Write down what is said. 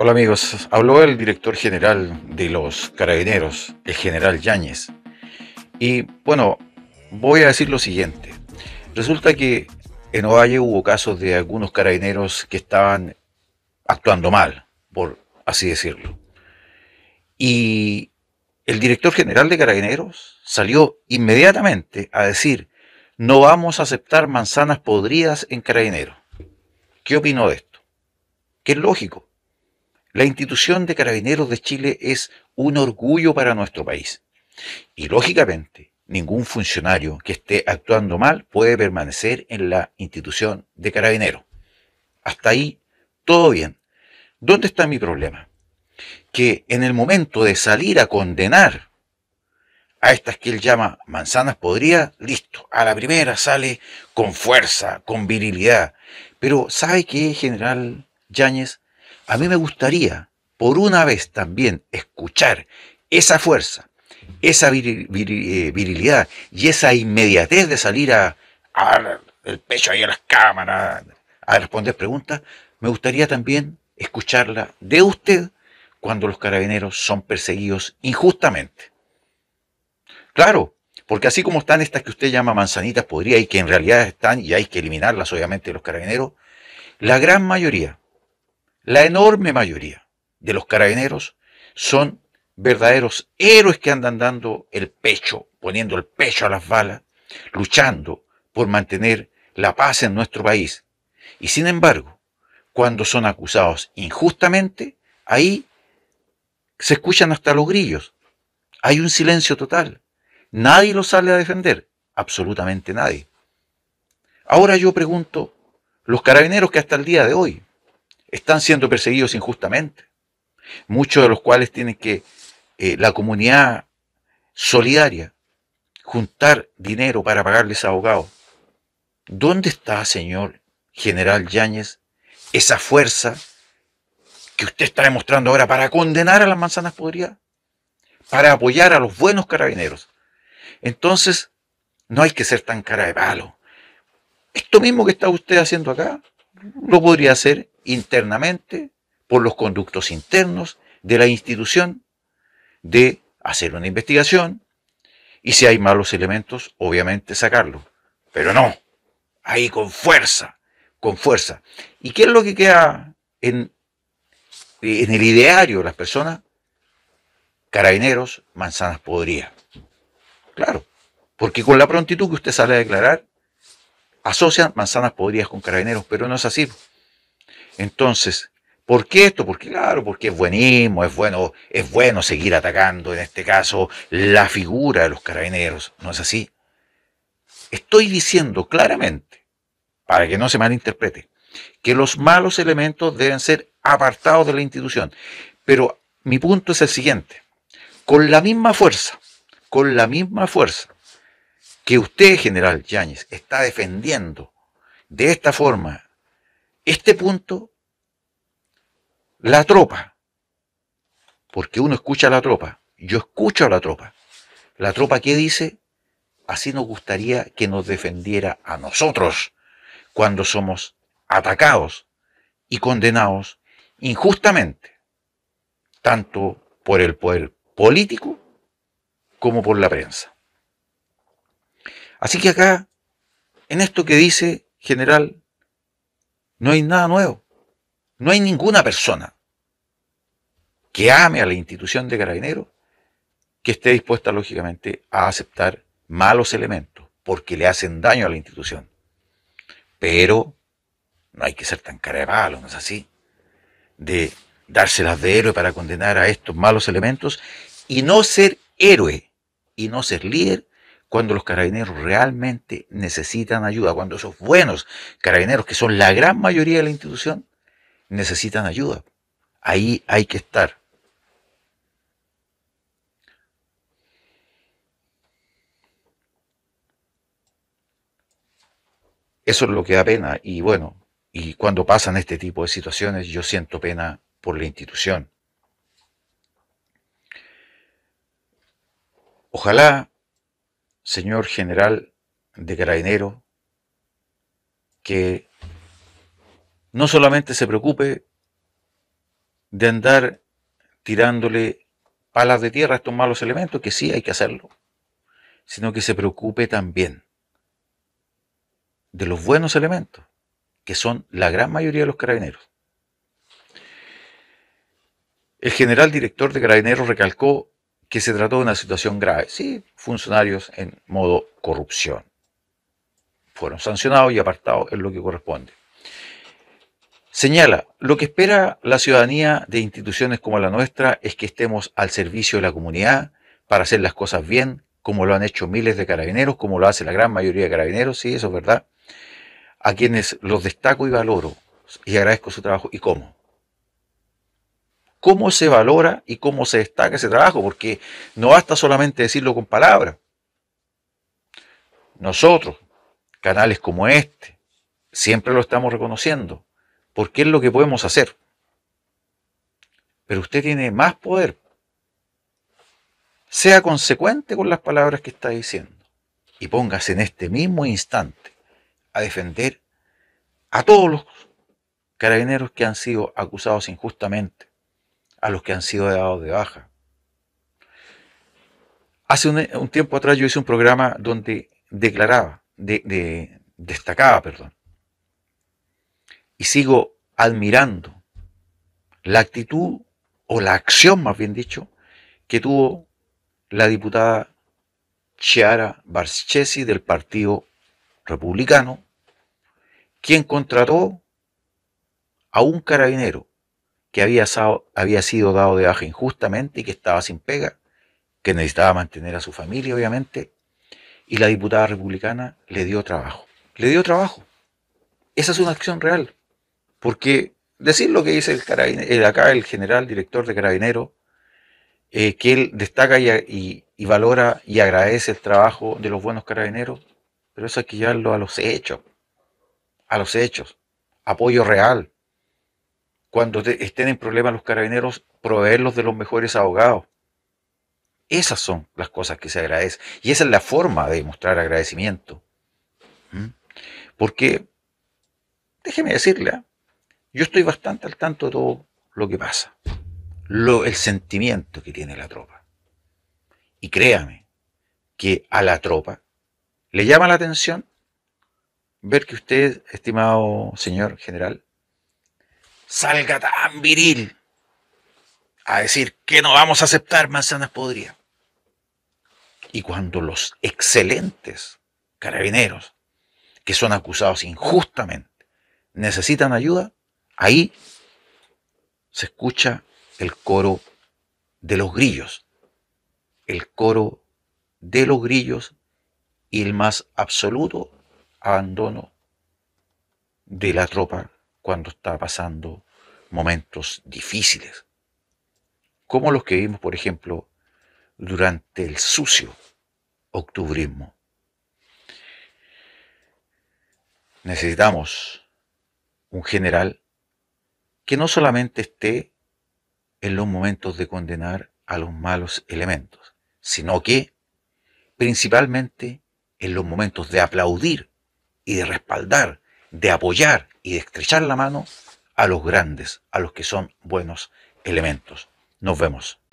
Hola amigos, habló el director general de los carabineros, el general Yáñez. Y bueno, voy a decir lo siguiente. Resulta que en Ovalle hubo casos de algunos carabineros que estaban actuando mal, por así decirlo. Y el director general de carabineros salió inmediatamente a decir, no vamos a aceptar manzanas podridas en carabineros. ¿Qué opino de esto? Que es lógico. La institución de carabineros de Chile es un orgullo para nuestro país. Y lógicamente, ningún funcionario que esté actuando mal puede permanecer en la institución de carabineros. Hasta ahí, todo bien. ¿Dónde está mi problema? Que en el momento de salir a condenar a estas que él llama manzanas podría, listo, a la primera sale con fuerza, con virilidad. Pero ¿sabe qué, general Yáñez? A mí me gustaría, por una vez también, escuchar esa fuerza, esa eh, virilidad y esa inmediatez de salir a, el pecho ahí a las cámaras a responder preguntas, me gustaría también escucharla de usted cuando los carabineros son perseguidos injustamente. Claro, porque así como están estas que usted llama manzanitas podría y que en realidad están y hay que eliminarlas obviamente los carabineros, la gran mayoría la enorme mayoría de los carabineros son verdaderos héroes que andan dando el pecho, poniendo el pecho a las balas, luchando por mantener la paz en nuestro país. Y sin embargo, cuando son acusados injustamente, ahí se escuchan hasta los grillos. Hay un silencio total. Nadie los sale a defender, absolutamente nadie. Ahora yo pregunto, los carabineros que hasta el día de hoy están siendo perseguidos injustamente, muchos de los cuales tienen que eh, la comunidad solidaria juntar dinero para pagarles a abogados. ¿Dónde está, señor general Yáñez, esa fuerza que usted está demostrando ahora para condenar a las manzanas podridas? Para apoyar a los buenos carabineros. Entonces, no hay que ser tan cara de palo. Esto mismo que está usted haciendo acá, lo podría hacer internamente por los conductos internos de la institución de hacer una investigación y si hay malos elementos, obviamente sacarlo Pero no, ahí con fuerza, con fuerza. ¿Y qué es lo que queda en, en el ideario de las personas? Carabineros, manzanas podrías Claro, porque con la prontitud que usted sale a declarar, asocian manzanas podrías con carabineros, pero no es así. Entonces, ¿Por qué esto? Porque claro, porque es buenísimo, es bueno, es bueno seguir atacando, en este caso, la figura de los carabineros. ¿No es así? Estoy diciendo claramente, para que no se malinterprete, que los malos elementos deben ser apartados de la institución. Pero mi punto es el siguiente. Con la misma fuerza, con la misma fuerza que usted, general Yáñez, está defendiendo de esta forma este punto, la tropa, porque uno escucha a la tropa, yo escucho a la tropa. La tropa que dice, así nos gustaría que nos defendiera a nosotros cuando somos atacados y condenados injustamente, tanto por el poder político como por la prensa. Así que acá, en esto que dice general no hay nada nuevo. No hay ninguna persona que ame a la institución de carabinero que esté dispuesta, lógicamente, a aceptar malos elementos porque le hacen daño a la institución. Pero no hay que ser tan cara no es así, de dárselas de héroe para condenar a estos malos elementos y no ser héroe y no ser líder cuando los carabineros realmente necesitan ayuda, cuando esos buenos carabineros, que son la gran mayoría de la institución, necesitan ayuda. Ahí hay que estar. Eso es lo que da pena. Y bueno, y cuando pasan este tipo de situaciones, yo siento pena por la institución. Ojalá señor general de carabinero, que no solamente se preocupe de andar tirándole palas de tierra a estos malos elementos, que sí hay que hacerlo, sino que se preocupe también de los buenos elementos, que son la gran mayoría de los carabineros. El general director de carabineros recalcó que se trató de una situación grave. Sí, funcionarios en modo corrupción. Fueron sancionados y apartados en lo que corresponde. Señala, lo que espera la ciudadanía de instituciones como la nuestra es que estemos al servicio de la comunidad para hacer las cosas bien, como lo han hecho miles de carabineros, como lo hace la gran mayoría de carabineros, sí, eso es verdad, a quienes los destaco y valoro y agradezco su trabajo y cómo cómo se valora y cómo se destaca ese trabajo, porque no basta solamente decirlo con palabras. Nosotros, canales como este, siempre lo estamos reconociendo, porque es lo que podemos hacer. Pero usted tiene más poder. Sea consecuente con las palabras que está diciendo y póngase en este mismo instante a defender a todos los carabineros que han sido acusados injustamente a los que han sido dados de baja. Hace un, tiempo atrás yo hice un programa donde declaraba, destacaba, perdón, y sigo admirando la actitud o la acción, más bien dicho, que tuvo la diputada Chiara Barchesi del Partido Republicano, quien contrató a un carabinero que había, sido dado de baja injustamente y que estaba sin pega, que necesitaba mantener a su familia, obviamente, y la diputada republicana le dio trabajo. Le dio trabajo. Esa es una acción real, porque decir lo que dice el, eh, acá el general director de Carabineros, eh, que él destaca y, y, valora y agradece el trabajo de los buenos carabineros, pero eso hay que llevarlo a los hechos, a los hechos, apoyo real, cuando estén en problemas los carabineros, proveerlos de los mejores abogados. Esas son las cosas que se agradecen. Y esa es la forma de mostrar agradecimiento. ¿Mm? Porque, déjeme decirle, ¿eh? yo estoy bastante al tanto de todo lo que pasa. Lo, el sentimiento que tiene la tropa. Y créame que a la tropa le llama la atención ver que usted, estimado señor general, salga tan viril a decir que no vamos a aceptar manzanas podría. Y cuando los excelentes carabineros, que son acusados injustamente, necesitan ayuda, ahí se escucha el coro de los grillos, el coro de los grillos y el más absoluto abandono de la tropa cuando está pasando momentos difíciles, como los que vimos, por ejemplo, durante el sucio octubrismo. Necesitamos un general que no solamente esté en los momentos de condenar a los malos elementos, sino que principalmente en los momentos de aplaudir y de respaldar, de apoyar y estrechar la mano a los grandes, a los que son buenos elementos. Nos vemos.